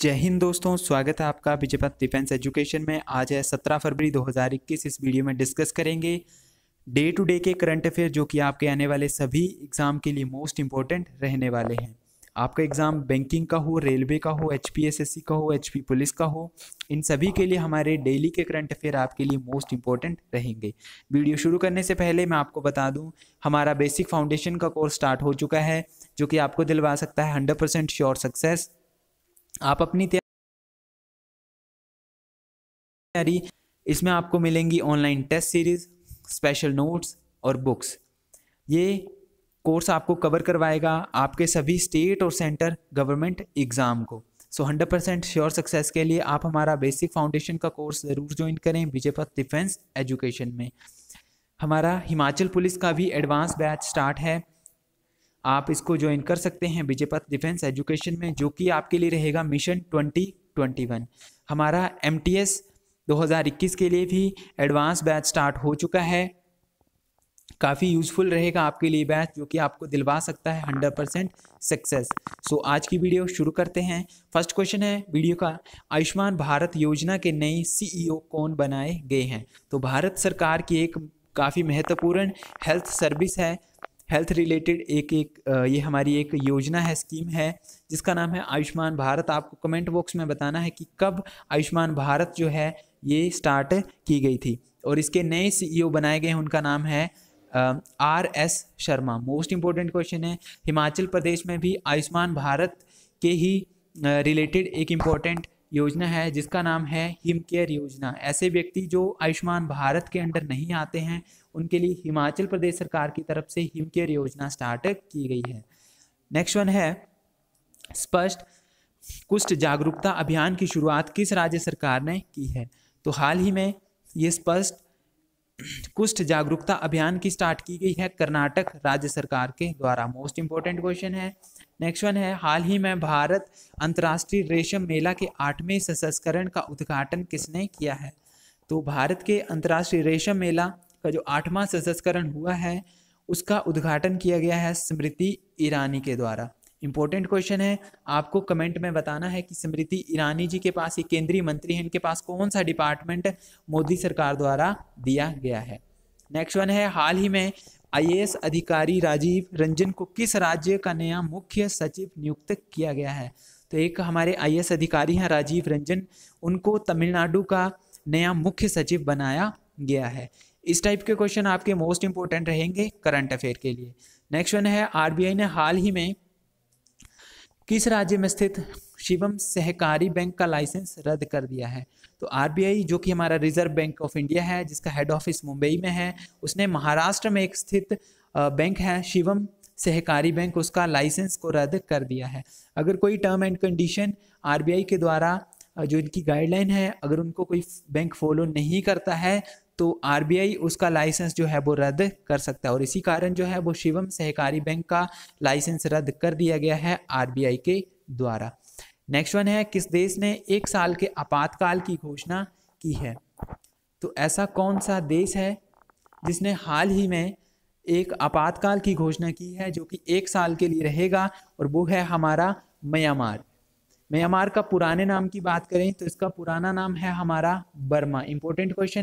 जय हिंद दोस्तों स्वागत है आपका विजयपथ डिफेंस एजुकेशन में आज है 17 फरवरी 2021 इस वीडियो में डिस्कस करेंगे डे टू डे के करंट अफेयर जो कि आपके आने वाले सभी एग्ज़ाम के लिए मोस्ट इम्पोर्टेंट रहने वाले हैं आपका एग्ज़ाम बैंकिंग का हो रेलवे का हो एच का हो एच पुलिस का हो इन सभी के लिए हमारे डेली के करंट अफेयर आपके लिए मोस्ट इंपॉर्टेंट रहेंगे वीडियो शुरू करने से पहले मैं आपको बता दूं हमारा बेसिक फाउंडेशन का कोर्स स्टार्ट हो चुका है जो कि आपको दिलवा सकता है हंड्रेड परसेंट श्योर सक्सेस आप अपनी तैयारी इसमें आपको मिलेंगी online test series special notes और बुक्स ये कोर्स आपको कवर करवाएगा आपके सभी स्टेट और सेंटर गवर्नमेंट एग्ज़ाम को so hundred percent sure success के लिए आप हमारा बेसिक फाउंडेशन का कोर्स ज़रूर ज्वाइन करें विजयपथ डिफेंस एजुकेशन में हमारा हिमाचल पुलिस का भी एडवांस बैच स्टार्ट है आप इसको ज्वाइन कर सकते हैं विजयपथ डिफेंस एजुकेशन में जो कि आपके लिए रहेगा मिशन ट्वेंटी ट्वेंटी वन हमारा एम टी एस दो हज़ार इक्कीस के लिए भी एडवांस बैच स्टार्ट हो चुका है काफ़ी यूज़फुल रहेगा आपके लिए बैच जो कि आपको दिलवा सकता है हंड्रेड परसेंट सक्सेस सो आज की वीडियो शुरू करते हैं फर्स्ट क्वेश्चन है वीडियो का आयुष्मान भारत योजना के नए सीईओ e कौन बनाए गए हैं तो भारत सरकार की एक काफ़ी महत्वपूर्ण हेल्थ सर्विस है हेल्थ रिलेटेड एक एक ये हमारी एक योजना है स्कीम है जिसका नाम है आयुष्मान भारत आपको कमेंट बॉक्स में बताना है कि कब आयुष्मान भारत जो है ये स्टार्ट की गई थी और इसके नए सीईओ e बनाए गए हैं उनका नाम है R S Sharma most important question है हिमाचल प्रदेश में भी आयुष्मान भारत के ही रिलेटेड एक इम्पॉर्टेंट योजना है जिसका नाम है हिम केयर योजना ऐसे व्यक्ति जो आयुष्मान भारत के अंडर नहीं आते हैं उनके लिए हिमाचल प्रदेश सरकार की तरफ से हिम केयर योजना स्टार्ट की गई है नेक्स्ट वन है स्पष्ट कुष्ठ जागरूकता अभियान की शुरुआत किस राज्य सरकार ने की है तो हाल ही में ये स्पष्ट कुष्ठ जागरूकता अभियान की स्टार्ट की गई है कर्नाटक राज्य सरकार के द्वारा मोस्ट इंपॉर्टेंट क्वेश्चन है नेक्स्ट वन है हाल ही में भारत अंतर्राष्ट्रीय रेशम मेला के आठवें संस्करण का उद्घाटन किसने किया है तो भारत के अंतर्राष्ट्रीय रेशम मेला का जो आठवां संस्करण हुआ है उसका उद्घाटन किया गया है स्मृति ईरानी के द्वारा इंपॉर्टेंट क्वेश्चन है आपको कमेंट में बताना है कि स्मृति ईरानी जी के पास ये केंद्रीय मंत्री हैं इनके पास कौन सा डिपार्टमेंट मोदी सरकार द्वारा दिया गया है नेक्स्ट वन है हाल ही में आई अधिकारी राजीव रंजन को किस राज्य का नया मुख्य सचिव नियुक्त किया गया है तो एक हमारे आई अधिकारी हैं राजीव रंजन उनको तमिलनाडु का नया मुख्य सचिव बनाया गया है इस टाइप के क्वेश्चन आपके मोस्ट इंपॉर्टेंट रहेंगे करंट अफेयर के लिए नेक्स्ट वन है आरबीआई ने हाल ही में किस राज्य में स्थित शिवम सहकारी बैंक का लाइसेंस रद्द कर दिया है तो आरबीआई जो कि हमारा रिजर्व बैंक ऑफ इंडिया है जिसका हेड ऑफिस मुंबई में है उसने महाराष्ट्र में एक स्थित बैंक है शिवम सहकारी बैंक उसका लाइसेंस को रद्द कर दिया है अगर कोई टर्म एंड कंडीशन आरबीआई के द्वारा जो इनकी गाइडलाइन है अगर उनको कोई बैंक फॉलो नहीं करता है तो आर उसका लाइसेंस जो है वो रद्द कर सकता है और इसी कारण जो है वो शिवम सहकारी बैंक का लाइसेंस रद्द कर दिया गया है आर के द्वारा नेक्स्ट वन है किस देश ने एक साल के आपातकाल की घोषणा की है तो ऐसा कौन सा देश है जिसने हाल ही में एक आपातकाल की घोषणा की है जो कि एक साल के लिए रहेगा और वो है हमारा म्यांमार म्यांमार का पुराने नाम की बात करें तो इसका पुराना नाम है हमारा बर्मा इंपॉर्टेंट क्वेश्चन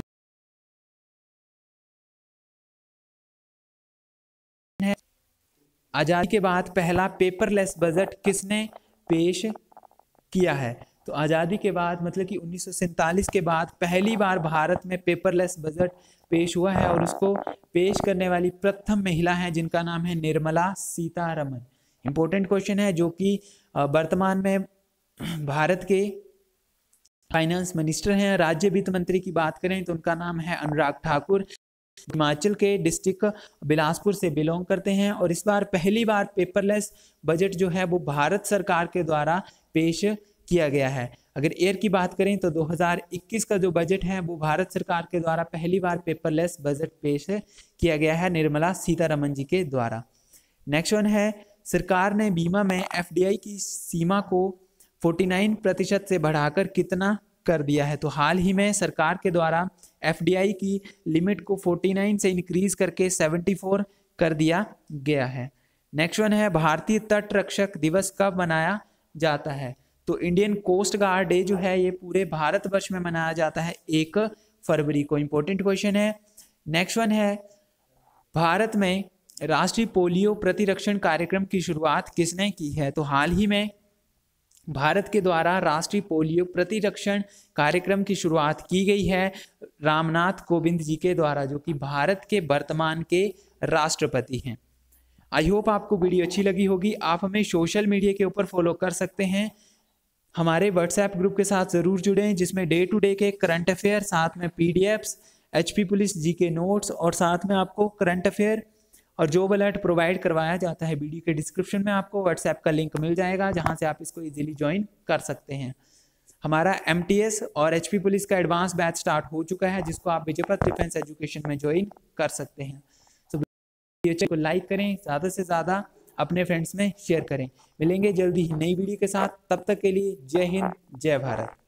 आज़ादी के बाद पहला पेपरलेस बजट किसने पेश किया है तो आज़ादी के बाद मतलब कि उन्नीस के बाद पहली बार भारत में पेपरलेस बजट पेश हुआ है और उसको पेश करने वाली प्रथम महिला है जिनका नाम है निर्मला सीतारमन इंपॉर्टेंट क्वेश्चन है जो कि वर्तमान में भारत के फाइनेंस मिनिस्टर हैं राज्य वित्त मंत्री की बात करें तो उनका नाम है अनुराग ठाकुर हिमाचल के डिस्ट्रिक्ट बिलासपुर से बिलोंग करते हैं और इस बार पहली बार पेपरलेस बजट जो है वो भारत सरकार के द्वारा पेश किया गया है अगर एयर की बात करें तो 2021 का जो बजट है वो भारत सरकार के द्वारा पहली बार पेपरलेस बजट पेश किया गया है निर्मला सीतारमन जी के द्वारा नेक्स्ट वन है सरकार ने बीमा में एफ की सीमा को 49 प्रतिशत से बढ़ाकर कितना कर दिया है तो हाल ही में सरकार के द्वारा एफ की लिमिट को 49 से इंक्रीज करके 74 कर दिया गया है नेक्स्ट वन है भारतीय तट रक्षक दिवस कब मनाया जाता है तो इंडियन कोस्ट गार्ड डे जो है ये पूरे वर्ष में मनाया जाता है एक फरवरी को इम्पोर्टेंट क्वेश्चन है नेक्स्ट वन है भारत में राष्ट्रीय पोलियो प्रतिरक्षण कार्यक्रम की शुरुआत किसने की है तो हाल ही में भारत के द्वारा राष्ट्रीय पोलियो प्रतिरक्षण कार्यक्रम की शुरुआत की गई है रामनाथ कोविंद जी के द्वारा जो कि भारत के वर्तमान के राष्ट्रपति हैं आई होप आपको वीडियो अच्छी लगी होगी आप हमें सोशल मीडिया के ऊपर फॉलो कर सकते हैं हमारे व्हाट्सएप ग्रुप के साथ ज़रूर जुड़ें जिसमें डे टू डे के करंट अफेयर साथ में P D PDFs H P police G K notes और साथ में आपको करंट अफेयर और जॉब अलर्ट प्रोवाइड करवाया जाता है वीडियो के डिस्क्रिप्शन में आपको व्हाट्सएप का लिंक मिल जाएगा जहाँ से आप इसको ईजिली ज्वाइन कर सकते हैं हमारा एम और एच पुलिस का एडवांस बैच स्टार्ट हो चुका है जिसको आप विजयपथ डिफेंस एजुकेशन में ज्वाइन कर सकते हैं सो वीडियो को लाइक करें ज़्यादा से ज़्यादा अपने फ्रेंड्स में शेयर करें मिलेंगे जल्दी ही नई वीडियो के साथ तब तक के लिए जय हिंद जय भारत